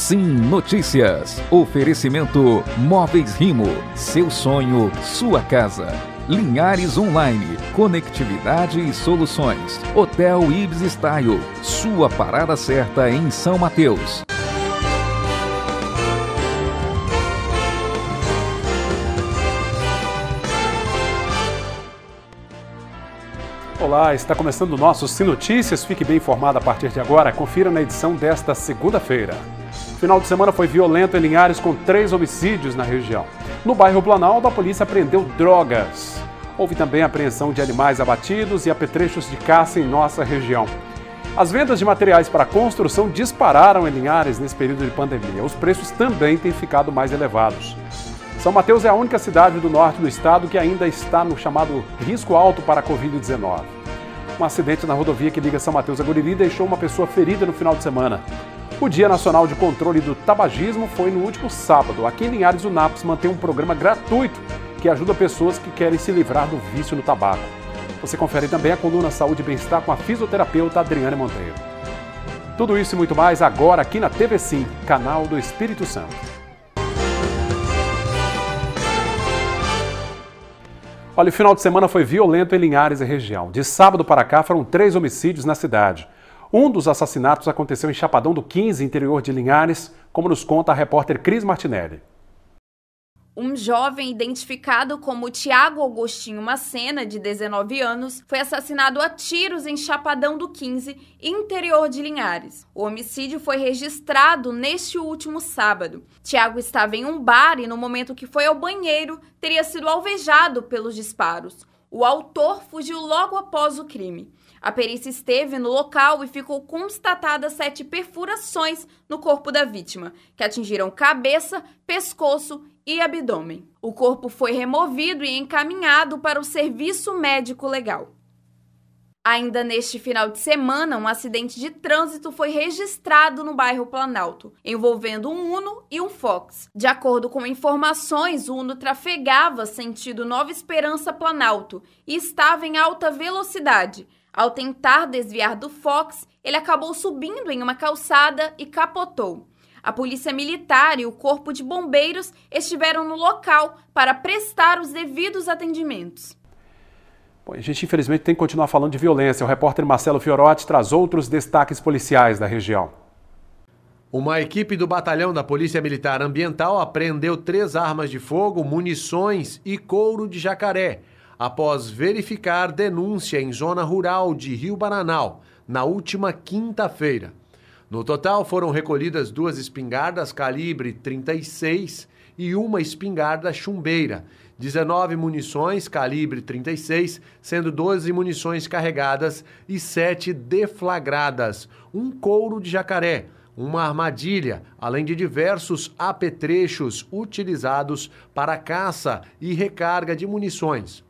Sim Notícias. Oferecimento Móveis Rimo. Seu sonho, sua casa. Linhares Online, conectividade e soluções. Hotel Ibis Style, sua parada certa em São Mateus. Olá, está começando o nosso Sim Notícias. Fique bem informado a partir de agora. Confira na edição desta segunda-feira final de semana foi violento em Linhares com três homicídios na região. No bairro Planalto, a polícia apreendeu drogas. Houve também apreensão de animais abatidos e apetrechos de caça em nossa região. As vendas de materiais para construção dispararam em Linhares nesse período de pandemia. Os preços também têm ficado mais elevados. São Mateus é a única cidade do norte do estado que ainda está no chamado risco alto para a Covid-19. Um acidente na rodovia que liga São Mateus a Guriri deixou uma pessoa ferida no final de semana. O Dia Nacional de Controle do Tabagismo foi no último sábado. Aqui em Linhares, o NAPS mantém um programa gratuito que ajuda pessoas que querem se livrar do vício no tabaco. Você confere também a coluna Saúde e Bem-Estar com a fisioterapeuta Adriana Monteiro. Tudo isso e muito mais agora aqui na TV Sim, canal do Espírito Santo. Olha, o final de semana foi violento em Linhares e região. De sábado para cá foram três homicídios na cidade. Um dos assassinatos aconteceu em Chapadão do 15, interior de Linhares, como nos conta a repórter Cris Martinelli. Um jovem identificado como Tiago Agostinho Macena, de 19 anos, foi assassinado a tiros em Chapadão do 15, interior de Linhares. O homicídio foi registrado neste último sábado. Tiago estava em um bar e, no momento que foi ao banheiro, teria sido alvejado pelos disparos. O autor fugiu logo após o crime. A perícia esteve no local e ficou constatada sete perfurações no corpo da vítima, que atingiram cabeça, pescoço e abdômen. O corpo foi removido e encaminhado para o serviço médico legal. Ainda neste final de semana, um acidente de trânsito foi registrado no bairro Planalto, envolvendo um Uno e um Fox. De acordo com informações, o Uno trafegava sentido Nova Esperança Planalto e estava em alta velocidade. Ao tentar desviar do Fox, ele acabou subindo em uma calçada e capotou. A Polícia Militar e o Corpo de Bombeiros estiveram no local para prestar os devidos atendimentos. Bom, a gente infelizmente tem que continuar falando de violência. O repórter Marcelo Fiorotti traz outros destaques policiais da região. Uma equipe do batalhão da Polícia Militar Ambiental apreendeu três armas de fogo, munições e couro de jacaré, após verificar denúncia em zona rural de Rio Bananal, na última quinta-feira. No total, foram recolhidas duas espingardas calibre 36 e uma espingarda chumbeira, 19 munições calibre 36, sendo 12 munições carregadas e 7 deflagradas, um couro de jacaré, uma armadilha, além de diversos apetrechos utilizados para caça e recarga de munições.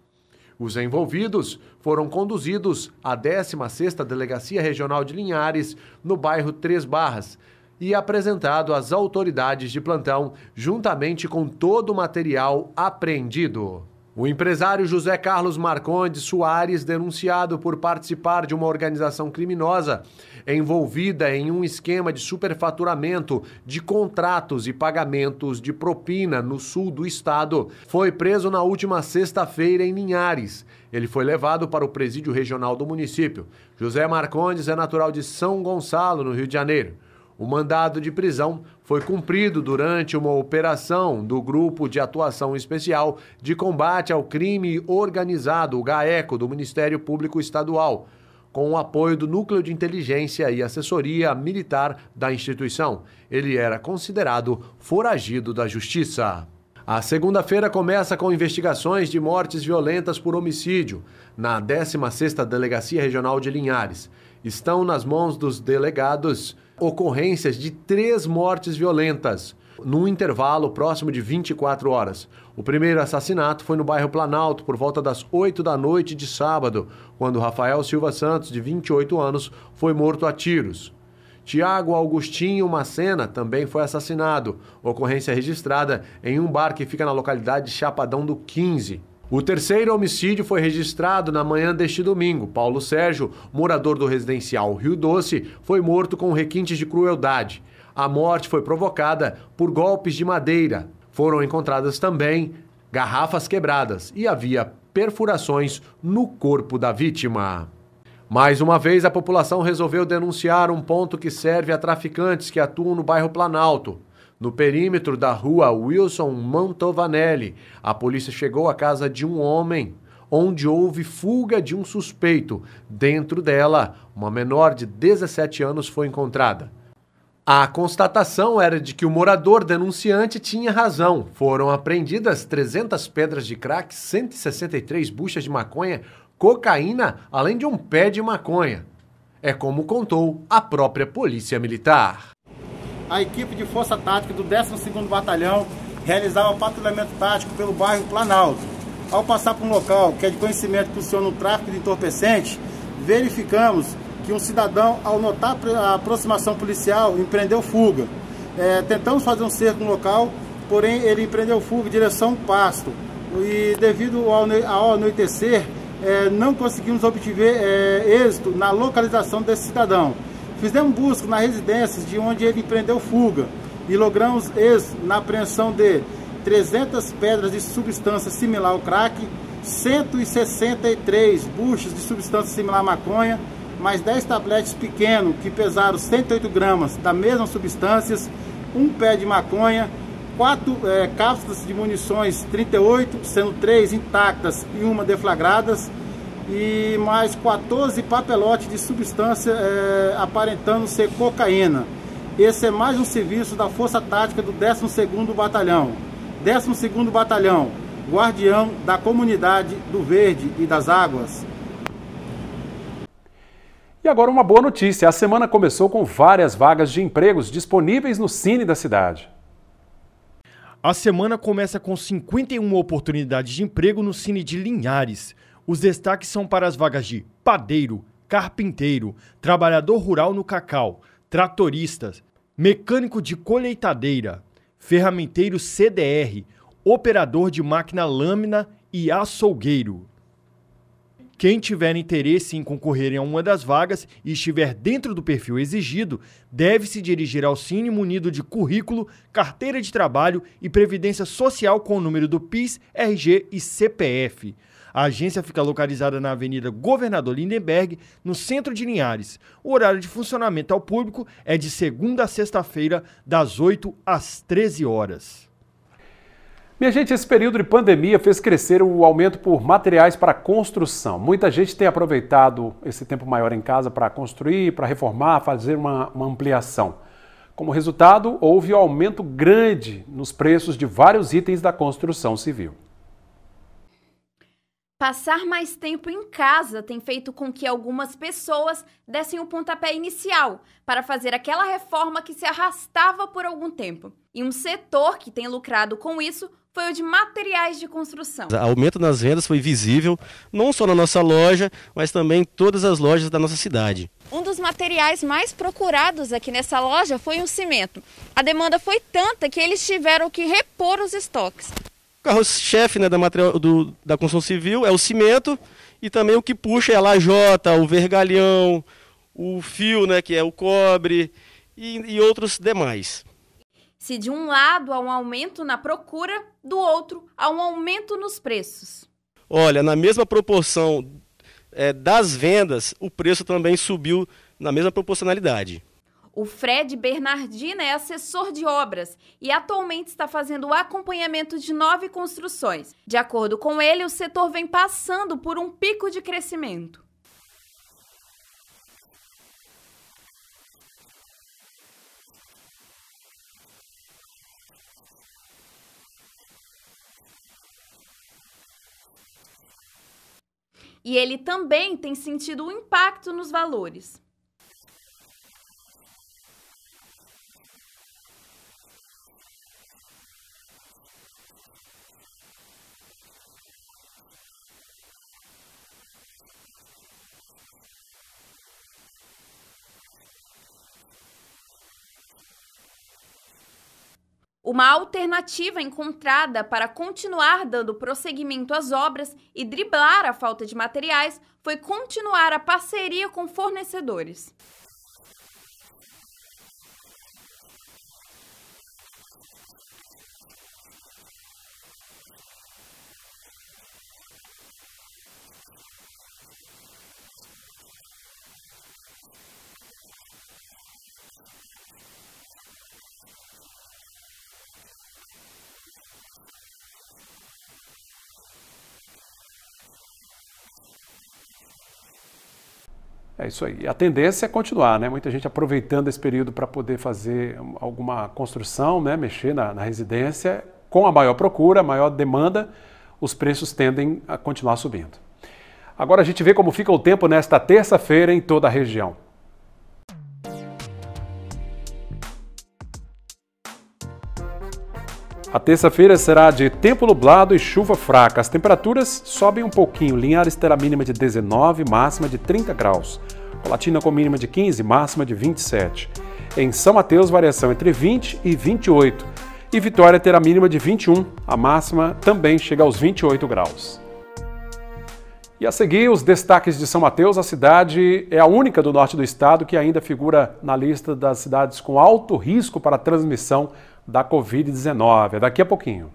Os envolvidos foram conduzidos à 16ª Delegacia Regional de Linhares, no bairro Três Barras, e apresentado às autoridades de plantão, juntamente com todo o material apreendido. O empresário José Carlos Marcondes Soares, denunciado por participar de uma organização criminosa envolvida em um esquema de superfaturamento de contratos e pagamentos de propina no sul do estado, foi preso na última sexta-feira em Linhares. Ele foi levado para o presídio regional do município. José Marcondes é natural de São Gonçalo, no Rio de Janeiro. O mandado de prisão foi cumprido durante uma operação do Grupo de Atuação Especial de Combate ao Crime Organizado, o GAECO, do Ministério Público Estadual, com o apoio do Núcleo de Inteligência e Assessoria Militar da instituição. Ele era considerado foragido da Justiça. A segunda-feira começa com investigações de mortes violentas por homicídio na 16ª Delegacia Regional de Linhares. Estão nas mãos dos delegados ocorrências de três mortes violentas, num intervalo próximo de 24 horas. O primeiro assassinato foi no bairro Planalto, por volta das 8 da noite de sábado, quando Rafael Silva Santos, de 28 anos, foi morto a tiros. Tiago Augustinho Macena também foi assassinado. Ocorrência registrada em um bar que fica na localidade de Chapadão do 15. O terceiro homicídio foi registrado na manhã deste domingo. Paulo Sérgio, morador do residencial Rio Doce, foi morto com requintes de crueldade. A morte foi provocada por golpes de madeira. Foram encontradas também garrafas quebradas e havia perfurações no corpo da vítima. Mais uma vez, a população resolveu denunciar um ponto que serve a traficantes que atuam no bairro Planalto. No perímetro da rua Wilson Mantovanelli, a polícia chegou à casa de um homem, onde houve fuga de um suspeito. Dentro dela, uma menor de 17 anos foi encontrada. A constatação era de que o morador denunciante tinha razão. Foram apreendidas 300 pedras de crack, 163 buchas de maconha, cocaína, além de um pé de maconha. É como contou a própria Polícia Militar a equipe de força tática do 12º Batalhão realizava patrulhamento tático pelo bairro Planalto. Ao passar por um local que é de conhecimento que funciona o tráfico de entorpecentes, verificamos que um cidadão, ao notar a aproximação policial, empreendeu fuga. É, tentamos fazer um cerco no local, porém ele empreendeu fuga em direção ao pasto. E devido ao, anoitecer, é, não conseguimos obter é, êxito na localização desse cidadão. Fizemos busca na residência de onde ele empreendeu fuga e logramos êxito na apreensão de 300 pedras de substância similar ao crack, 163 buchas de substância similar à maconha, mais 10 tabletes pequenos que pesaram 108 gramas da mesma substâncias, um pé de maconha, quatro é, cápsulas de munições 38, sendo três intactas e uma deflagradas, e mais 14 papelotes de substância é, aparentando ser cocaína. Esse é mais um serviço da Força Tática do 12º Batalhão. 12º Batalhão, guardião da comunidade do Verde e das Águas. E agora uma boa notícia. A semana começou com várias vagas de empregos disponíveis no Cine da cidade. A semana começa com 51 oportunidades de emprego no Cine de Linhares. Os destaques são para as vagas de padeiro, carpinteiro, trabalhador rural no cacau, tratoristas, mecânico de colheitadeira, ferramenteiro CDR, operador de máquina lâmina e açougueiro. Quem tiver interesse em concorrer a uma das vagas e estiver dentro do perfil exigido, deve se dirigir ao Cine munido de currículo, carteira de trabalho e previdência social com o número do PIS, RG e CPF. A agência fica localizada na Avenida Governador Lindenberg, no centro de Linhares. O horário de funcionamento ao público é de segunda a sexta-feira, das 8 às 13 horas. Minha gente, esse período de pandemia fez crescer o aumento por materiais para construção. Muita gente tem aproveitado esse tempo maior em casa para construir, para reformar, fazer uma, uma ampliação. Como resultado, houve um aumento grande nos preços de vários itens da construção civil. Passar mais tempo em casa tem feito com que algumas pessoas dessem o pontapé inicial para fazer aquela reforma que se arrastava por algum tempo. E um setor que tem lucrado com isso foi o de materiais de construção. O aumento nas vendas foi visível, não só na nossa loja, mas também em todas as lojas da nossa cidade. Um dos materiais mais procurados aqui nessa loja foi o cimento. A demanda foi tanta que eles tiveram que repor os estoques. O carro-chefe né, da, da construção civil é o cimento e também o que puxa é a lajota, o vergalhão, o fio, né, que é o cobre e, e outros demais. Se de um lado há um aumento na procura, do outro há um aumento nos preços. Olha, na mesma proporção é, das vendas, o preço também subiu na mesma proporcionalidade. O Fred Bernardina é assessor de obras e atualmente está fazendo o acompanhamento de nove construções. De acordo com ele, o setor vem passando por um pico de crescimento. E ele também tem sentido o impacto nos valores. uma alternativa encontrada para continuar dando prosseguimento às obras e driblar a falta de materiais foi continuar a parceria com fornecedores. É isso aí. A tendência é continuar, né? Muita gente aproveitando esse período para poder fazer alguma construção, né? Mexer na, na, residência. Com a maior procura, maior demanda, os preços tendem a continuar subindo. Agora a gente vê como fica o tempo nesta terça-feira em toda a região. A terça-feira será de tempo nublado e chuva fraca. As temperaturas sobem um pouquinho. Linhares terá mínima de 19, máxima de 30 graus. Colatina com mínima de 15, máxima de 27. Em São Mateus, variação entre 20 e 28. E Vitória terá mínima de 21, a máxima também chega aos 28 graus. E a seguir, os destaques de São Mateus. A cidade é a única do norte do estado que ainda figura na lista das cidades com alto risco para transmissão da Covid-19. É daqui a pouquinho.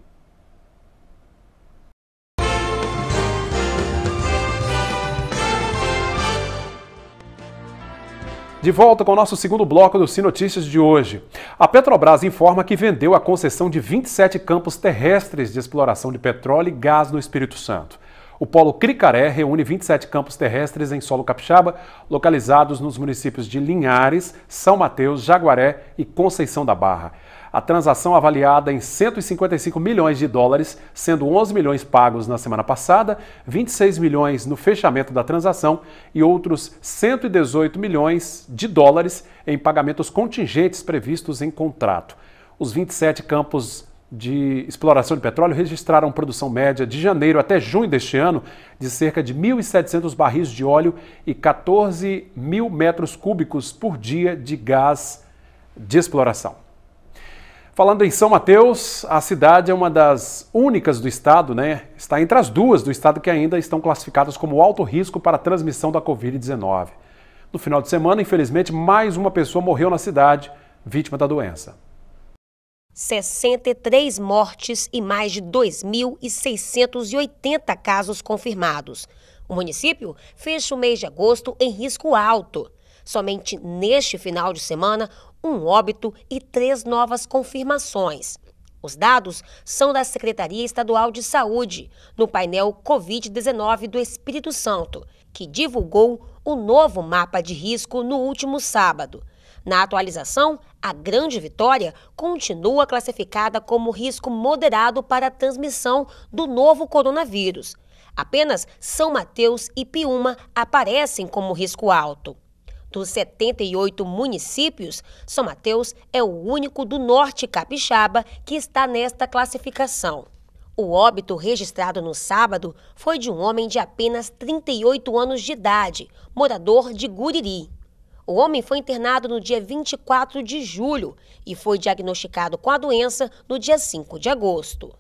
De volta com o nosso segundo bloco do Sim de hoje. A Petrobras informa que vendeu a concessão de 27 campos terrestres de exploração de petróleo e gás no Espírito Santo. O Polo Cricaré reúne 27 campos terrestres em solo capixaba, localizados nos municípios de Linhares, São Mateus, Jaguaré e Conceição da Barra a transação avaliada em 155 milhões de dólares, sendo 11 milhões pagos na semana passada, 26 milhões no fechamento da transação e outros 118 milhões de dólares em pagamentos contingentes previstos em contrato. Os 27 campos de exploração de petróleo registraram produção média de janeiro até junho deste ano de cerca de 1.700 barris de óleo e 14 mil metros cúbicos por dia de gás de exploração. Falando em São Mateus, a cidade é uma das únicas do estado, né? Está entre as duas do estado que ainda estão classificadas como alto risco para a transmissão da Covid-19. No final de semana, infelizmente, mais uma pessoa morreu na cidade, vítima da doença. 63 mortes e mais de 2.680 casos confirmados. O município fecha o mês de agosto em risco alto. Somente neste final de semana, um óbito e três novas confirmações. Os dados são da Secretaria Estadual de Saúde, no painel Covid-19 do Espírito Santo, que divulgou o novo mapa de risco no último sábado. Na atualização, a Grande Vitória continua classificada como risco moderado para a transmissão do novo coronavírus. Apenas São Mateus e Piúma aparecem como risco alto dos 78 municípios, São Mateus é o único do norte capixaba que está nesta classificação. O óbito registrado no sábado foi de um homem de apenas 38 anos de idade, morador de Guriri. O homem foi internado no dia 24 de julho e foi diagnosticado com a doença no dia 5 de agosto.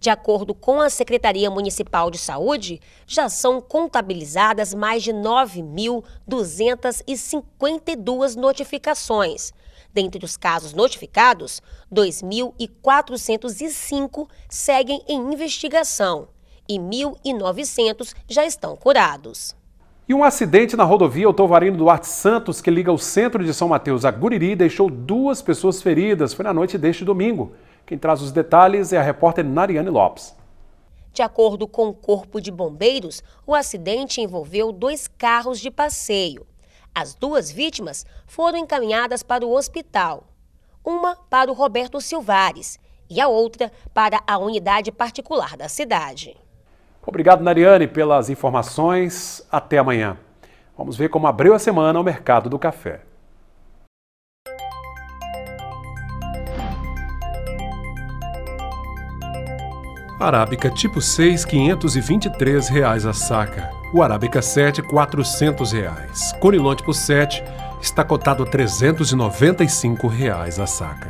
De acordo com a Secretaria Municipal de Saúde, já são contabilizadas mais de 9.252 notificações. Dentre os casos notificados, 2.405 seguem em investigação e 1.900 já estão curados. E um acidente na rodovia Otovarino Duarte Santos, que liga o centro de São Mateus a Guriri, deixou duas pessoas feridas. Foi na noite deste domingo. Quem traz os detalhes é a repórter Nariane Lopes. De acordo com o Corpo de Bombeiros, o acidente envolveu dois carros de passeio. As duas vítimas foram encaminhadas para o hospital. Uma para o Roberto Silvares e a outra para a unidade particular da cidade. Obrigado, Nariane, pelas informações. Até amanhã. Vamos ver como abriu a semana o mercado do café. Arábica tipo 6, R$ 523 reais a saca. O Arábica 7, R$ 400. Reais. Conilon tipo 7 está cotado a R$ 395 reais a saca.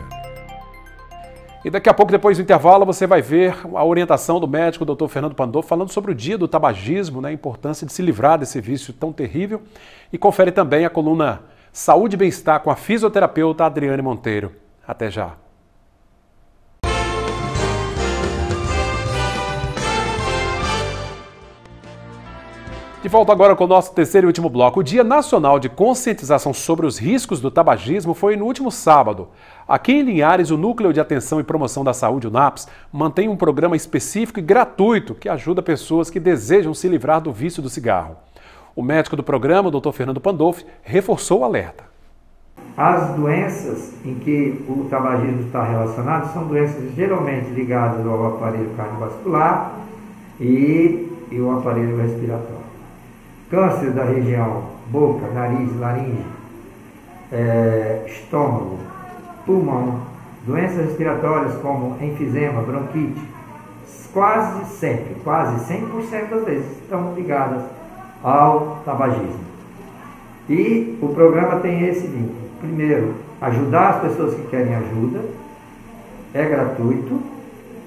E daqui a pouco, depois do intervalo, você vai ver a orientação do médico Dr. Fernando Pandolfo falando sobre o dia do tabagismo, né, a importância de se livrar desse vício tão terrível. E confere também a coluna Saúde e Bem-Estar com a fisioterapeuta Adriane Monteiro. Até já! De volta agora com o nosso terceiro e último bloco. O Dia Nacional de Conscientização sobre os Riscos do Tabagismo foi no último sábado. Aqui em Linhares, o Núcleo de Atenção e Promoção da Saúde, o NAPS, mantém um programa específico e gratuito que ajuda pessoas que desejam se livrar do vício do cigarro. O médico do programa, Dr. Fernando Pandolfi, reforçou o alerta. As doenças em que o tabagismo está relacionado são doenças geralmente ligadas ao aparelho cardiovascular e, e ao aparelho respiratório. Câncer da região boca, nariz, laringe, é, estômago, pulmão, doenças respiratórias como enfisema, bronquite, quase sempre, quase 100% das vezes estão ligadas ao tabagismo. E o programa tem esse vínculo. Primeiro, ajudar as pessoas que querem ajuda, é gratuito,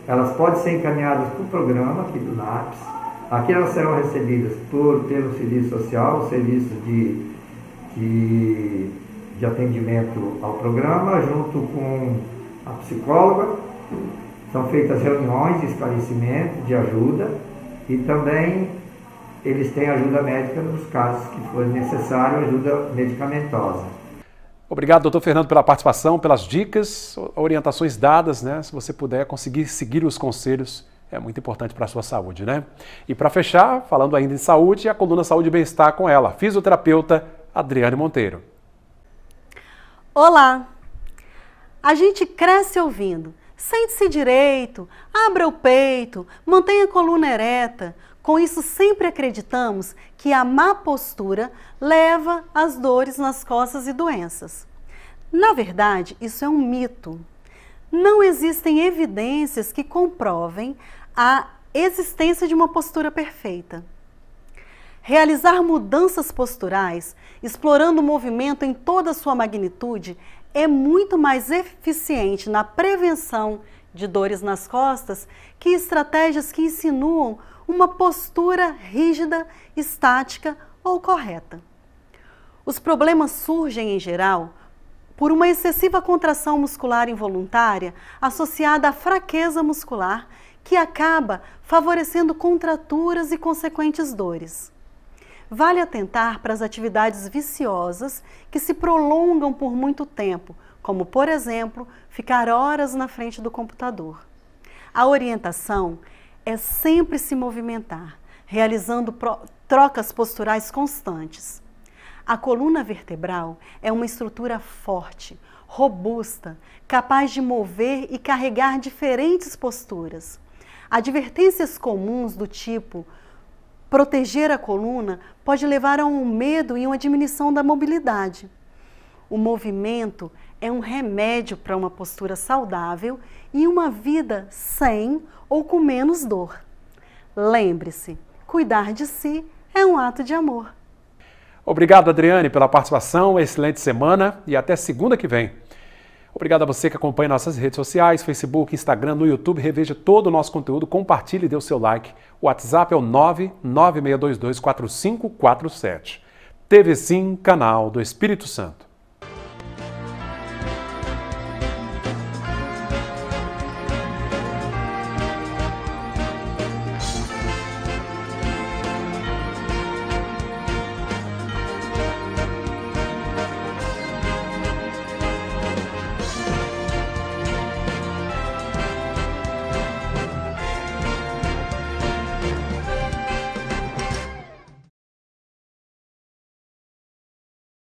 elas podem ser encaminhadas para o programa aqui do NAPS, Aquelas serão recebidas por, pelo serviço social, o serviço de, de, de atendimento ao programa, junto com a psicóloga. São feitas reuniões de esclarecimento, de ajuda e também eles têm ajuda médica nos casos que for necessário, ajuda medicamentosa. Obrigado, doutor Fernando, pela participação, pelas dicas, orientações dadas, né? Se você puder conseguir seguir os conselhos é muito importante para a sua saúde, né? E para fechar, falando ainda em saúde, a coluna Saúde e Bem-Estar com ela, fisioterapeuta Adriane Monteiro. Olá! A gente cresce ouvindo. Sente-se direito, abra o peito, mantenha a coluna ereta. Com isso, sempre acreditamos que a má postura leva às dores nas costas e doenças. Na verdade, isso é um mito. Não existem evidências que comprovem a existência de uma postura perfeita. Realizar mudanças posturais, explorando o movimento em toda a sua magnitude, é muito mais eficiente na prevenção de dores nas costas que estratégias que insinuam uma postura rígida, estática ou correta. Os problemas surgem, em geral, por uma excessiva contração muscular involuntária associada à fraqueza muscular que acaba favorecendo contraturas e consequentes dores. Vale atentar para as atividades viciosas que se prolongam por muito tempo, como, por exemplo, ficar horas na frente do computador. A orientação é sempre se movimentar, realizando trocas posturais constantes. A coluna vertebral é uma estrutura forte, robusta, capaz de mover e carregar diferentes posturas. Advertências comuns do tipo proteger a coluna pode levar a um medo e uma diminuição da mobilidade. O movimento é um remédio para uma postura saudável e uma vida sem ou com menos dor. Lembre-se, cuidar de si é um ato de amor. Obrigado, Adriane, pela participação, excelente semana e até segunda que vem. Obrigado a você que acompanha nossas redes sociais, Facebook, Instagram, no YouTube. Reveja todo o nosso conteúdo, compartilhe e dê o seu like. O WhatsApp é o 996224547. TV Sim, canal do Espírito Santo.